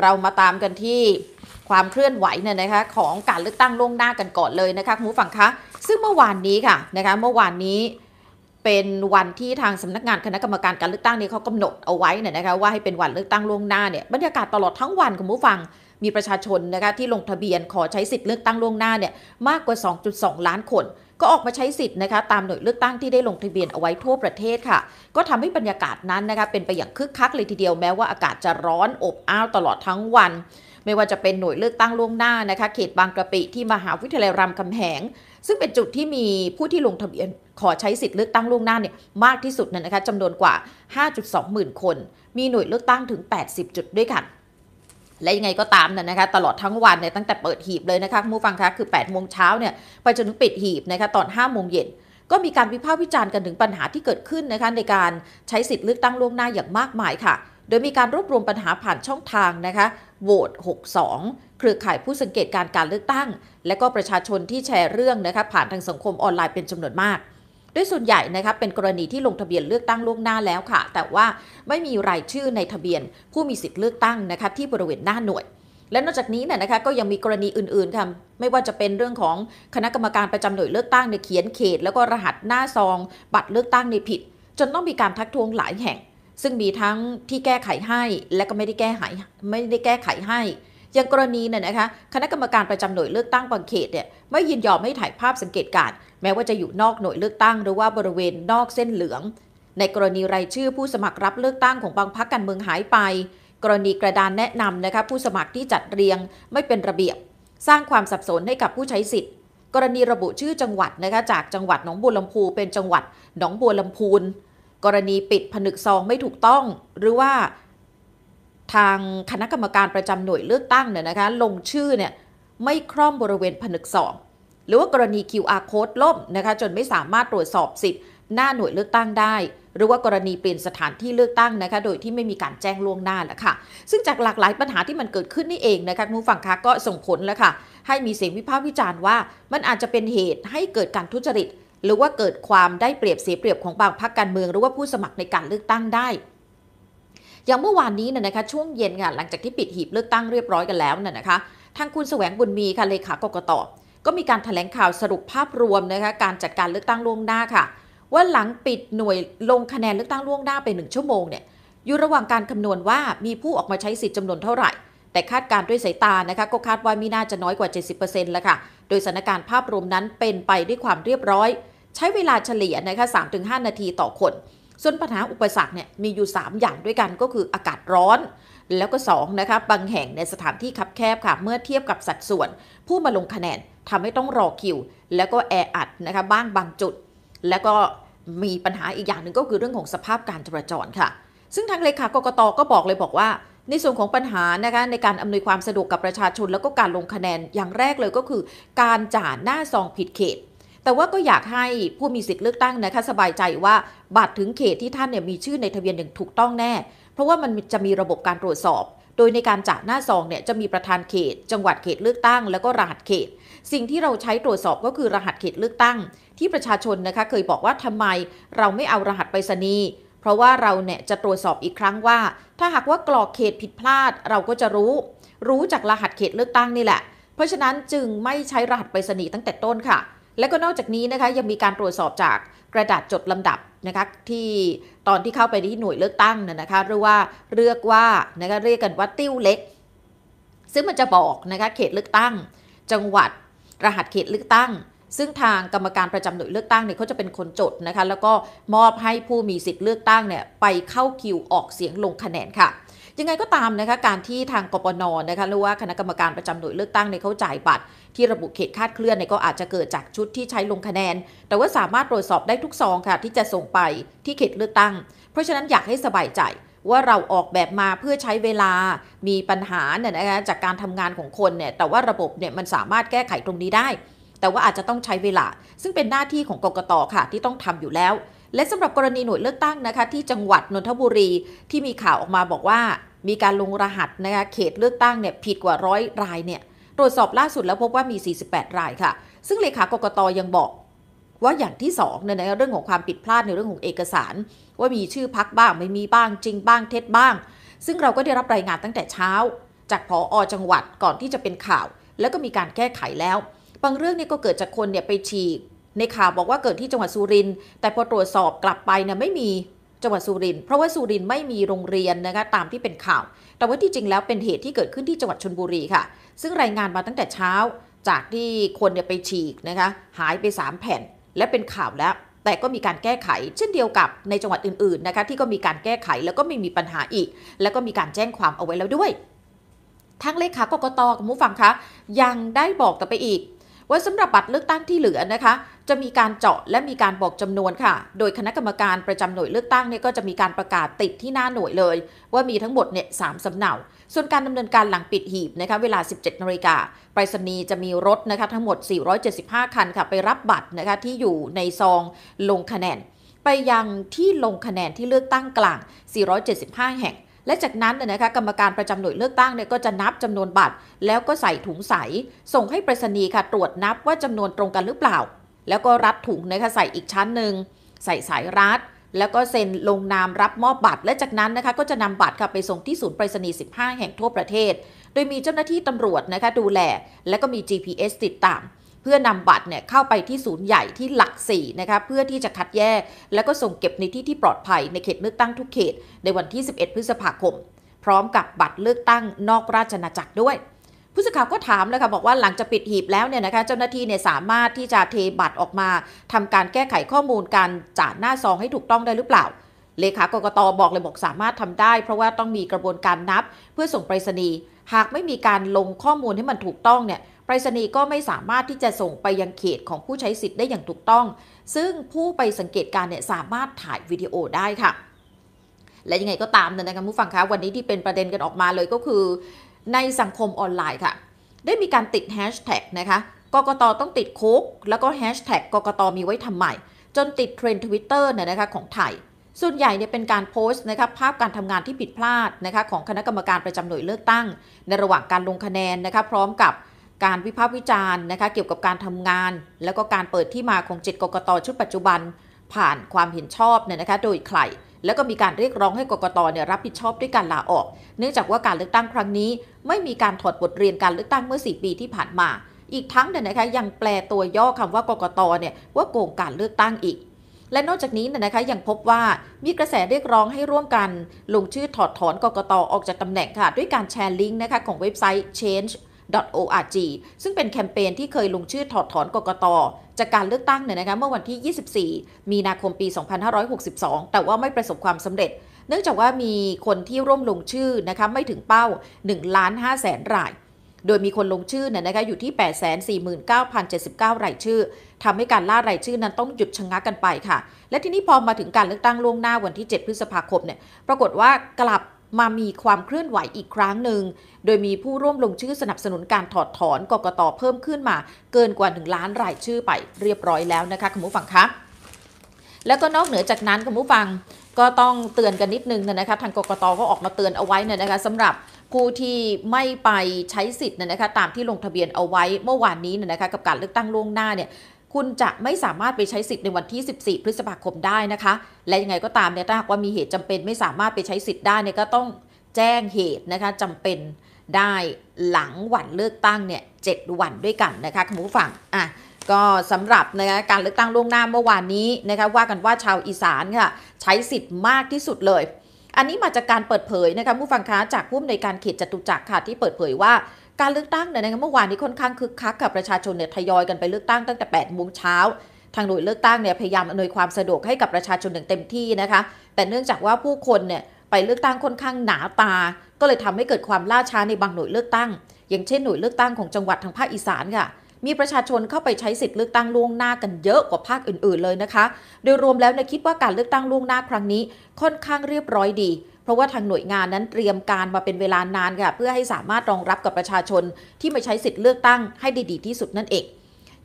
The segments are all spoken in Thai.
เรามาตามกันที่ความเคลื่อนไหวเนี่ยนะคะของการเลือกตั้งล่วงหน้ากันก่อนเลยนะคะคุณผู้ฟังคะ ซึ่งเมื่อวานนี้ค่ะนะคะเมื่อวานนี้เป็นวันที่ทางสำนักงานคณะกรรมการการเลือกตั้งนี่เขากำหนดเอาไว้เนี่ยนะคะว่าให้เป็นวันเลือกตั้งล่วงหน้าเนี่ยบรรยากาศตลอดทั้งวันคุณผู้ฟังมีประชาชนนะคะที่ลงทะเบียนขอใช้สิทธิ์เลือกตั้งล่วงหน้าเนี่ยมากกว่า 2.2 ล้านคน ก็ออกมาใช้สิทธิ์นะคะตามหน่วยเลือกตั้งที่ได้ลงทะเบียนเอาไว้ทั่วประเทศค่ะ ก็ทำให้บรรยากาศนั้นนะคะเป็นไปอย่างคึกคักเลยทีเดียวแม้ว่าอากาศจะร้อนอบอ้าวตลอดทั้งวัน ไม่ว่าจะเป็นหน่วยเลือกตั้งล่วงหน้านะคะ เขตบางกะปิที่มหาวิทยาลัยรามคำแหง ซึ่งเป็นจุดที่มีผู้ที่ลงทะเบียนขอใช้สิทธิ์เลือกตั้งล่วงหน้าเนี่ยมากที่สุดนะคะจำนวนกว่า 5.2 หมื่นคน มีหน่วยเลือกตั้งถึง 80 จุดด้วยกันและยังไงก็ตามเนี่ยนะคะตลอดทั้งวันเนี่ยตั้งแต่เปิดหีบเลยนะคะผู้ฟังคะคือ8ปดโมงเช้าเนี่ยไปจนถึงปิดหีบนะคะตอน5้าโมงเย็นก็มีการวิพากษ์วิจารณ์กันถึงปัญหาที่เกิดขึ้นนะคะในการใช้สิทธิ์เลือกตั้งล่วงหน้าอย่างมากมายค่ะ โดยมีการรวบรวมปัญหาผ่านช่องทางนะคะโหวต62 เครือข่ายผู้สังเกตการการเลือกตั้ง และก็ประชาชนที่แชร์เรื่องนะคะผ่านทางสังคมออนไลน์เป็นจำนวนมากด้วยส่วนใหญ่นะคะเป็นกรณีที่ลงทะเบียนเลือกตั้งล่วงหน้าแล้วค่ะ แต่ว่าไม่มีรายชื่อในทะเบียนผู้มีสิทธิ์เลือกตั้งนะคะที่บริเวณหน้าหน่วย และนอกจากนี้เนี่ยนะคะก็ยังมีกรณีอื่นๆค่ะไม่ว่าจะเป็นเรื่องของคณะกรรมการประจำหน่วยเลือกตั้งเนี่ยเขียนเขต แล้วก็รหัสหน้าซองบัตรเลือกตั้งในผิด จนต้องมีการทักท้วงหลายแห่ง ซึ่งมีทั้งที่แก้ไขให้ และก็ไม่ได้แก้ไขไม่ได้แก้ไขให้ อย่างกรณีเนี่ยนะคะคณะกรรมการประจำหน่วยเลือกตั้งบางเขตเนี่ยไม่ยินยอมให้ถ่ายภาพสังเกตการแม้ว่าจะอยู่นอกหน่วยเลือกตั้งหรือว่าบริเวณนอกเส้นเหลือง ในกรณีรายชื่อผู้สมัครรับเลือกตั้งของบางพรรคการเมืองหายไป กรณีกระดานแนะนำนะคะผู้สมัครที่จัดเรียงไม่เป็นระเบียบ สร้างความสับสนให้กับผู้ใช้สิทธิ์ กรณีระบุชื่อจังหวัดนะคะจากจังหวัดหนองบัวลำพูเป็นจังหวัดหนองบัวลำพูน กรณีปิดผนึกซองไม่ถูกต้องหรือว่าทางคณะกรรมการประจำหน่วยเลือกตั้งเนี่ยนะคะลงชื่อเนี่ยไม่คร่อมบริเวณผนึกซองหรือว่ากรณี QR code ล่มนะคะจนไม่สามารถตรวจสอบสิทธิ์หน้าหน่วยเลือกตั้งได้ หรือว่ากรณีเปลี่ยนสถานที่เลือกตั้งนะคะโดยที่ไม่มีการแจ้งล่วงหน้าแหละค่ะซึ่งจากหลากหลายปัญหาที่มันเกิดขึ้นนี่เองนะคะมูฝั่งคะก็ส่งผลแล้วค่ะให้มีเสียงวิพากษ์วิจารณ์ว่า มันอาจจะเป็นเหตุให้เกิดการทุจริตหรือว่าเกิดความได้เปรียบเสียเปรียบของบางพรรคการเมืองหรือว่าผู้สมัครในการเลือกตั้งได้ อย่างเมื่อวานนี้นะคะช่วงเย็นค่ะหลังจากที่ปิดหีบเลือกตั้งเรียบร้อยกันแล้วน่ยนะคะทางคุณแสวงบุญมีค่ะเลขากกตก็มีการถแถลงข่าวสรุปภาพรวมนะคะ การจัดการเลือกตั้งล่วงหน้าค่ะ ว่าหลังปิดหน่วยลงคะแนน เลือกตั้งล่วงหน้าไป 1 ชั่วโมงเนี่ยอยู่ระหว่างการคำนวณว่า มีผู้ออกมาใช้สิทธิ์จำนวนเท่าไหร่ แต่คาดการด้วยสายตานะคะ ก็คาดว่ามีน่าจะน้อยกว่า 70%แล้วค่ะโดยสถานการณ์ภาพรวมนั้นเป็นไปด้วยความเรียบร้อย ใช้เวลาเฉลี่ยนะคะ3-5 นาทีต่อคน ส่วนปัญหาอุปสรรคเนี่ยมีอยู่ 3 อย่างด้วยกันก็คืออากาศร้อน แล้วก็2นะคะบางแห่งในสถานที่คับแคบค่ะเมื่อเทียบกับสัดส่วน ผู้มาลงคะแนนทำให้ต้องรอคิวแล้วก็แออัดนะคะบ้างบางจุด แล้วก็มีปัญหาอีกอย่างหนึ่งก็คือเรื่องของสภาพการจราจรค่ะ ซึ่งทางเลขากกตก็บอกเลยบอกว่าในส่วนของปัญหานะคะในการอำนวยความสะดวกกับประชาชน แล้วก็การลงคะแนนอย่างแรกเลยก็คือ การจ่าหน้าซองผิดเขต แต่ว่าก็อยากให้ผู้มีสิทธิ์เลือกตั้งนะคะสบายใจว่าบัตรถึงเขตที่ท่านเนี่ยมีชื่อในทะเบียนอย่างถูกต้องแน่ เพราะว่ามันจะมีระบบการตรวจสอบโดยในการจ่าหน้าซองเนี่ยจะมีประธานเขต จังหวัดเขตเลือกตั้งแล้วก็รหัสเขต สิ่งที่เราใช้ตรวจสอบก็คือรหัสเขตเลือกตั้ง ที่ประชาชนนะคะ เคยบอกว่าทำไมเราไม่เอารหัสไปรษณีย์เพราะว่าเราเนี่ยจะตรวจสอบอีกครั้งว่า ถ้าหากว่ากรอกเขตผิดพลาดเราก็จะรู้ รู้จากรหัสเขตเลือกตั้งนี่แหละเพราะฉะนั้นจึงไม่ใช้รหัสไปรษณีย์ตั้งแต่ต้นค่ะ และก็นอกจากนี้นะคะยังมีการตรวจสอบจากกระดาษจดลำดับนะคะที่ตอนที่เข้าไปที่หน่วยเลือกตั้งน่ยนะคะหรือว่าเรียกว่านะคะเรียกกันว่าติ้วเล็ก ซึ่งมันจะบอกนะคะเขตเลือกตั้ง จังหวัดรหัสเขตเลือกตั้ง ซึ่งทางกรรมการประจำหน่วยเลือกตั้งเนี่ยเขาจะเป็นคนจดนะคะ แล้วก็มอบให้ผู้มีสิทธิ์เลือกตั้งเนี่ยไปเข้าคิวออกเสียงลงคะแนนค่ะยังไงก็ตามนะคะการที่ทางกปนนะคะหรือว่าคณะกรรมการประจำหน่วยเลือกตั้งในเขาจ่ายบัตรที่ระบุเขตคาดเคลื่อนเนี่ยก็อาจจะเกิดจากชุดที่ใช้ลงคะแนน แต่ว่าสามารถตรวจสอบได้ทุกซองค่ะ ที่จะส่งไปที่เขตเลือกตั้ง เพราะฉะนั้นอยากให้สบายใจว่าเราออกแบบมาเพื่อใช้เวลา มีปัญหาเนี่ยนะคะจากการทำงานของคนเนี่ยแต่ว่าระบบเนี่ยมันสามารถแก้ไขตรงนี้ได้ แต่ว่าอาจจะต้องใช้เวลา ซึ่งเป็นหน้าที่ของกกตค่ะ ที่ต้องทำอยู่แล้วและสำหรับกรณีหน่วยเลือกตั้งนะคะที่จังหวัดนนทบุรีที่มีข่าวออกมาบอกว่ามีการลงรหัสนะคะเขตเลือกตั้งเนี่ยผิดกว่าร้อยรายเนี่ยตรวจสอบล่าสุดแล้วพบว่ามี 48 รายค่ะ ซึ่งเลขากกตยังบอกว่าอย่างที่สองในเรื่องของความผิดพลาดในเรื่องของเอกสาร ว่ามีชื่อพักบ้างไม่มีบ้าง จริงบ้างเท็จบ้าง ซึ่งเราก็ได้รับรายงานตั้งแต่เช้า จากพออจังหวัดก่อนที่จะเป็นข่าว แล้วก็มีการแก้ไขแล้วบางเรื่องเนี่ยก็เกิดจากคนเนี่ยไปฉีกในข่าวบอกว่าเกิดที่จังหวัดสุรินทร์แต่พอตรวจสอบกลับไปเนี่ยไม่มีจังหวัดสุรินทร์เพราะว่าสุรินทร์ไม่มีโรงเรียนนะคะตามที่เป็นข่าว แต่ว่าที่จริงแล้วเป็นเหตุที่เกิดขึ้นที่จังหวัดชนบุรีค่ะ ซึ่งรายงานมาตั้งแต่เช้า จากที่คนเนี่ยไปฉีกนะคะหายไป3แผ่นและเป็นข่าวแล้ว แต่ก็มีการแก้ไข เช่นเดียวกับในจังหวัดอื่นๆนะคะที่ก็มีการแก้ไขแล้วก็ไม่มีปัญหาอีก แล้วก็มีการแจ้งความเอาไว้แล้วด้วย ทั้งเลขากกตคุณผู้ฟังคะ ยังได้บอกต่อไปอีกว่าสำหรับบัตรเลือกตั้งที่เหลือนะคะจะมีการเจาะและมีการบอกจำนวนค่ะ โดยคณะกรรมการประจำหน่วยเลือกตั้งเนี่ยก็จะมีการประกาศติดที่หน้าหน่วยเลย ว่ามีทั้งหมดเนี่ยสามสำเนาส่วนการดำเนินการหลังปิดหีบนะคะเวลา 17นาฬิกาไปรษณีย์จะมีรถนะคะทั้งหมด 475 คันค่ะ ไปรับบัตรนะคะที่อยู่ในซองลงคะแนน ไปยังที่ลงคะแนนที่เลือกตั้งกลาง 475แห่งและจากนั้นนะคะกรรมการประจำหน่วยเลือกตั้งเนี่ยก็จะนับจำนวนบัตร แล้วก็ใส่ถุงใส ส่งให้ไปรษณีย์ค่ะตรวจนับว่าจำนวนตรงกันหรือเปล่า แล้วก็รัดถุงนะคะใส่อีกชั้นหนึ่งใส่สายรัดแล้วก็เซ็นลงนามรับมอบบัตร และจากนั้นนะคะก็จะนำบัตรค่ะไปส่งที่ศูนย์ไปรษณีย์15 แห่งทั่วประเทศ โดยมีเจ้าหน้าที่ตำรวจนะคะดูแล และก็มี GPS ติดตามเพื่อนำบัตรเนี่ยเข้าไปที่ศูนย์ใหญ่ที่หลักสี่นะคะเพื่อที่จะคัดแยก แล้วก็ส่งเก็บในที่ที่ปลอดภัยในเขตเลือกตั้งทุกเขตในวันที่ 11 พฤษภาคม พร้อมกับบัตรเลือกตั้งนอกราชนาจักรด้วยผู้สื่อข่าวก็ถามเลยค่ะบอกว่าหลังจะปิดหีบแล้วเนี่ยนะคะ เจ้าหน้าที่เนี่ยสามารถที่จะเทบัตรออกมา ทำการแก้ไขข้อมูลการจ่าหน้าซองให้ถูกต้องได้หรือเปล่า เลขากรกตบอกเลยบอกสามารถทำได้ เพราะว่าต้องมีกระบวนการนับ เพื่อส่งไปรษณีย์หากไม่มีการลงข้อมูลให้มันถูกต้องเนี่ยไปรษณีย์ก็ไม่สามารถที่จะส่งไปยังเขตของผู้ใช้สิทธิ์ได้อย่างถูกต้อง ซึ่งผู้ไปสังเกตการเนี่ยสามารถถ่ายวิดีโอได้ค่ะ และยังไงก็ตามนะครับผู้ฟังคะ วันนี้ที่เป็นประเด็นกันออกมาเลยก็คือในสังคมออนไลน์ค่ะ ได้มีการติดแฮชแท็กนะคะ กกตต้องติดคุก แล้วก็แฮชแท็กกกตมีไว้ทำไม จนติดเทรนด์ทวิตเตอร์เนี่ยนะคะของไทย ส่วนใหญ่เนี่ยเป็นการโพสต์นะคะภาพการทำงานที่ผิดพลาดนะคะของคณะกรรมการประจำหน่วยเลือกตั้งในระหว่างการลงคะแนนนะคะพร้อมกับการวิพากษ์วิจารณ์นะคะเกี่ยวกับการทำงานแล้วก็การเปิดที่มาของเจ็ดกกตชุดปัจจุบันผ่านความเห็นชอบเนี่ยนะคะโดยใคร แล้วก็มีการเรียกร้องให้กกตเนี่ยรับผิดชอบด้วยการลาออก เนื่องจากว่าการเลือกตั้งครั้งนี้ไม่มีการถอดบทเรียนการเลือกตั้งเมื่อ 4 ปีที่ผ่านมา อีกทั้งเนี่ยนะคะยังแปลตัวย่อคำว่ากกตเนี่ยว่าโกงการเลือกตั้งอีก และนอกจากนี้เนี่ยนะคะยังพบว่ามีกระแสเรียกร้องให้ร่วมกัน ลงชื่อถอดถอนกกตออกจากตำแหน่งค่ะ ด้วยการแชร์ลิงก์นะคะของเว็บไซต์ change .org ซึ่งเป็นแคมเปญที่เคยลงชื่อถอดถอนกกตจากการเลือกตั้งเนี่ยนะคะเมื่อวันที่ 24 มีนาคมปี 2562 แต่ว่าไม่ประสบความสำเร็จ เนื่องจากว่ามีคนที่ร่วมลงชื่อนะคะไม่ถึงเป้า1ล้าน5แสนราย โดยมีคนลงชื่อเนี่ยนะคะอยู่ที่ 8 4 9 7 9รายชื่อทำให้การล่ารายชื่อนั้นต้องหยุดชะงักกันไปค่ะ และทีนี้พอมาถึงการเลือกตั้งล่วงหน้าวันที่ 7 พฤษภาคมเนี่ยปรากฏว่ากลับมามีความเคลื่อนไหวอีกครั้งหนึ่ง โดยมีผู้ร่วมลงชื่อสนับสนุนการถอดถอนกกตเพิ่มขึ้นมาเกินกว่า1ล้านรายชื่อไปเรียบร้อยแล้วนะคะคุณผู้ฟังคะ แล้วก็นอกเหนือจากนั้นคุณผู้ฟังก็ต้องเตือนกันนิดนึงนะคะทางกกตก็ออกมาเตือนเอาไว้นะคะสำหรับผู้ที่ไม่ไปใช้สิทธิ์นะคะตามที่ลงทะเบียนเอาไว้เมื่อวานนี้นะคะกับการเลือกตั้งล่วงหน้าเนี่ยคุณจะไม่สามารถไปใช้สิทธิ์ในวันที่ 14 พฤษภาคมได้นะคะ และยังไงก็ตามเนี่ยถ้าหากว่ามีเหตุจำเป็นไม่สามารถไปใช้สิทธิ์ได้เนี่ยก็ต้องแจ้งเหตุนะคะจำเป็นได้หลังวันเลือกตั้งเนี่ยเวันด้วยกันนะคะคุณผู้ฟังอ่ะก็สำหรับนะคะการเลือกตั้งล่วงหน้าเมื่อวานนี้นะคะว่ากันว่าชาวอีสานค่ะใช้สิทธิ์มากที่สุดเลย อันนี้มาจากการเปิดเผยนะคะผู้ฟังคะจากผู้อำนวยการเขตจตุจักรค่ะที่เปิดเผยว่าการเลือกตั้งในเมื่อวานนี้ค่อนข้างคึกคักกับประชาชนเนี่ยทยอยกันไปเลือกตั้งตั้งแต่8ปดโมงเช้า ทางหน่วยเลือกตั้งเนี่ยพยายามอำนวยความสะดวกให้กับประชาชนอย่างเต็มที่นะคะ แต่เนื่องจากว่าผู้คนเนี่ยไปเลือกตั้งค่อนข้างหนาตา ก็เลยทำให้เกิดความล่าช้าในบางหน่วยเลือกตั้ง อย่างเช่นหน่วยเลือกตั้งของจังหวัดทางภาคอีสานค่ะมีประชาชนเข้าไปใช้สิทธิ์เลือกตั้งล่วงหน้ากันเยอะกว่าภาคอื่นๆเลยนะคะ โดยรวมแล้วเนี่ยคิดว่าการเลือกตั้งล่วงหน้าครั้งนี้ค่อนข้างเรียบร้อยดี เพราะว่าทางหน่วยงานนั้นเตรียมการมาเป็นเวลานานค่ะเพื่อให้สามารถรองรับกับประชาชนที่มาใช้สิทธิ์เลือกตั้ง ให้ดีดีที่สุดนั่นเอง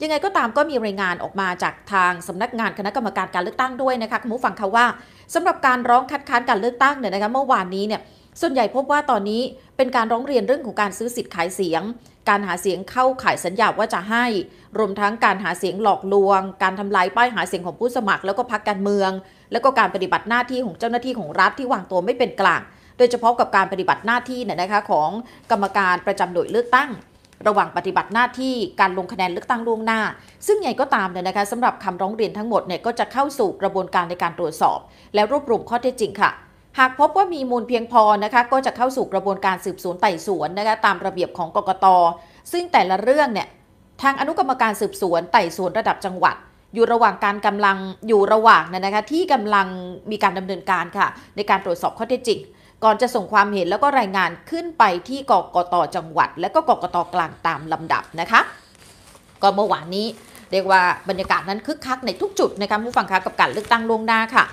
ยังไงก็ตามก็มีรายงานออกมาจากทางสำนักงานคณะกรรมการการเลือกตั้งด้วยนะคะคุณผู้ฟังคะว่า สำหรับการร้องคัดค้านการเลือกตั้งเนี่ยนะคะเมื่อวานนี้เนี่ยส่วนใหญ่พบว่าตอนนี้เป็นการร้องเรียนเรื่องของการซื้อสิทธิ์ขายเสียง การหาเสียงเข้าขายสัญญาว่าจะให้ รวมทั้งการหาเสียงหลอกลวง การทำลายป้ายหาเสียงของผู้สมัคร แล้วก็พรรคการเมือง แล้วก็การปฏิบัติหน้าที่ของเจ้าหน้าที่ของรัฐที่วางตัวไม่เป็นกลาง โดยเฉพาะกับการปฏิบัติหน้าที่เนี่ยนะคะของกรรมการประจำหน่วยเลือกตั้ง ระหว่างปฏิบัติหน้าที่การลงคะแนนเลือกตั้งล่วงหน้า ซึ่งใหญ่ก็ตามเนี่ยนะคะสำหรับคำร้องเรียนทั้งหมดเนี่ยก็จะเข้าสู่กระบวนการในการตรวจสอบ และรวบรวมข้อเท็จจริงค่ะหากพบว่ามีมูลเพียงพอนะคะ ก็จะเข้าสู่กระบวนการสืบสวนไต่สวนนะคะตามระเบียบของกกตซึ่งแต่ละเรื่องเนี่ยทางอนุกรรมการสืบสวนไต่สวนระดับจังหวัด อยู่ระหว่างการกำลังอยู่ระหว่างนะคะที่กำลังมีการดำเนินการค่ะ ในการตรวจสอบข้อเท็จจริงก่อนจะส่งความเห็นแล้วก็รายงานขึ้นไปที่กกตจังหวัด และก็กกตกลางตามลำดับนะคะก็เมื่อวานนี้ เรียกว่าบรรยากาศนั้นคึกคักในทุกจุดนะคะผู้ฟังคะกับการเลือกตั้งล่วงหน้าค่ะ